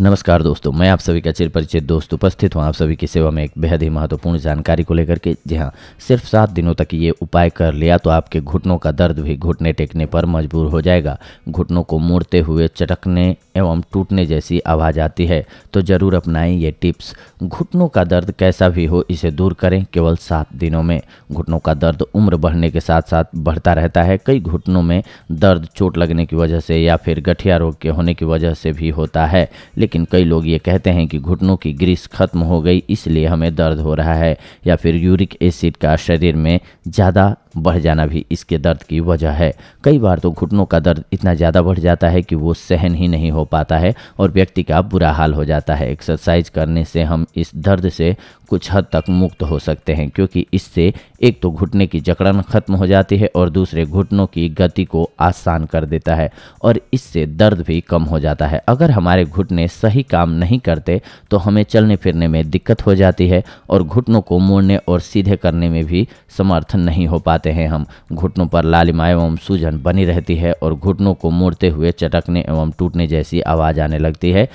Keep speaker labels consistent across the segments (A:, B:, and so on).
A: नमस्कार दोस्तों मैं आप सभी का चिर परिचित दोस्त उपस्थित हूँ आप सभी की सेवा में एक बेहद ही महत्वपूर्ण जानकारी को लेकर के जी हाँ सिर्फ सात दिनों तक ये उपाय कर लिया तो आपके घुटनों का दर्द भी घुटने टेकने पर मजबूर हो जाएगा घुटनों को मोड़ते हुए चटकने एवं टूटने जैसी आवाज़ आती है तो ज़रूर अपनाएं ये टिप्स घुटनों का दर्द कैसा भी हो इसे दूर करें केवल सात दिनों में घुटनों का दर्द उम्र बढ़ने के साथ साथ बढ़ता रहता है कई घुटनों में दर्द चोट लगने की वजह से या फिर गठिया रोग के होने की वजह से भी होता है लेकिन कई लोग ये कहते हैं कि घुटनों की ग्रीस खत्म हो गई इसलिए हमें दर्द हो रहा है या फिर यूरिक एसिड का शरीर में ज़्यादा बढ़ जाना भी इसके दर्द की वजह है कई बार तो घुटनों का दर्द इतना ज़्यादा बढ़ जाता है कि वो सहन ही नहीं हो पाता है और व्यक्ति का बुरा हाल हो जाता है एक्सरसाइज करने से हम इस दर्द से कुछ हद तक मुक्त हो सकते हैं क्योंकि इससे एक तो घुटने की जकड़न खत्म हो जाती है और दूसरे घुटनों की गति को आसान कर देता है और इससे दर्द भी कम हो जाता है अगर हमारे घुटने सही काम नहीं करते तो हमें चलने फिरने में दिक्कत हो जाती है और घुटनों को मोड़ने और सीधे करने में भी समर्थन नहीं हो पाते जाते हैं हम घुटनों पर लालिमा एवं सूजन बनी रहती है और घुटनों को मोड़ते हुए चटकने एवं टूटने जैसी आवाज़ आने लगती है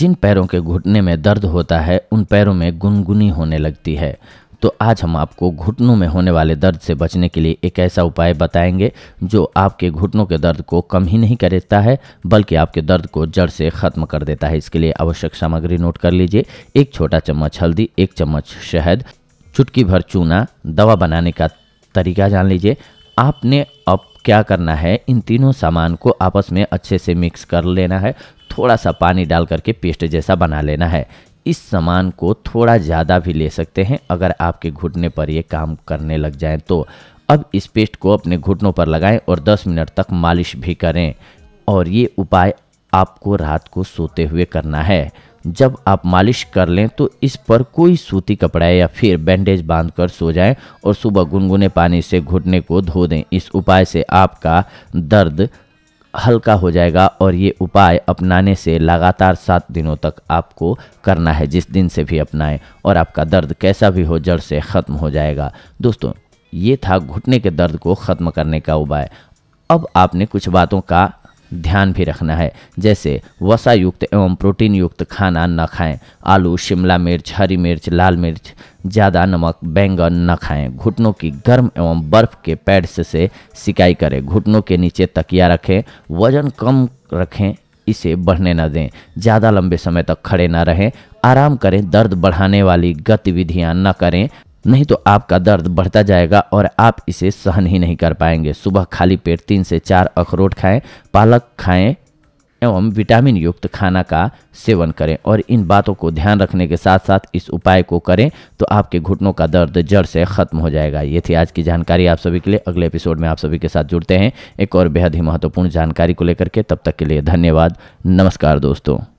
A: जिन पैरों के घुटने में दर्द होता है उन पैरों में गुनगुनी होने लगती है तो आज हम आपको घुटनों में होने वाले दर्द से बचने के लिए एक ऐसा उपाय बताएंगे जो आपके घुटनों के दर्द को कम ही नहीं करता है बल्कि आपके दर्द को जड़ से ख़त्म कर देता है इसके लिए आवश्यक सामग्री नोट कर लीजिए एक छोटा चम्मच हल्दी एक चम्मच शहद चुटकी भर चूना दवा बनाने का तरीका जान लीजिए आपने अब क्या करना है इन तीनों सामान को आपस में अच्छे से मिक्स कर लेना है थोड़ा सा पानी डाल करके पेस्ट जैसा बना लेना है इस सामान को थोड़ा ज़्यादा भी ले सकते हैं अगर आपके घुटने पर ये काम करने लग जाए तो अब इस पेस्ट को अपने घुटनों पर लगाएं और 10 मिनट तक मालिश भी करें और ये उपाय आपको रात को सोते हुए करना है जब आप मालिश कर लें तो इस पर कोई सूती कपड़ा या फिर बैंडेज बांध कर सो जाएं और सुबह गुनगुने पानी से घुटने को धो दें इस उपाय से आपका दर्द हल्का हो जाएगा और ये उपाय अपनाने से लगातार सात दिनों तक आपको करना है जिस दिन से भी अपनाएं और आपका दर्द कैसा भी हो जड़ से ख़त्म हो जाएगा दोस्तों ये था घुटने के दर्द को ख़त्म करने का उपाय अब आपने कुछ बातों का ध्यान भी रखना है जैसे वसा युक्त एवं प्रोटीन युक्त खाना न खाएं आलू शिमला मिर्च हरी मिर्च लाल मिर्च ज़्यादा नमक बैंगन न खाएं घुटनों की गर्म एवं बर्फ़ के पैड्स से सिकाई करें घुटनों के नीचे तकिया रखें वजन कम रखें इसे बढ़ने न दें ज़्यादा लंबे समय तक खड़े न रहें आराम करें दर्द बढ़ाने वाली गतिविधियाँ न करें नहीं तो आपका दर्द बढ़ता जाएगा और आप इसे सहन ही नहीं कर पाएंगे सुबह खाली पेट तीन से चार अखरोट खाएं पालक खाएं एवं विटामिन युक्त खाना का सेवन करें और इन बातों को ध्यान रखने के साथ साथ इस उपाय को करें तो आपके घुटनों का दर्द जड़ से ख़त्म हो जाएगा ये थी आज की जानकारी आप सभी के लिए अगले एपिसोड में आप सभी के साथ जुड़ते हैं एक और बेहद ही महत्वपूर्ण जानकारी को लेकर के तब तक के लिए धन्यवाद नमस्कार दोस्तों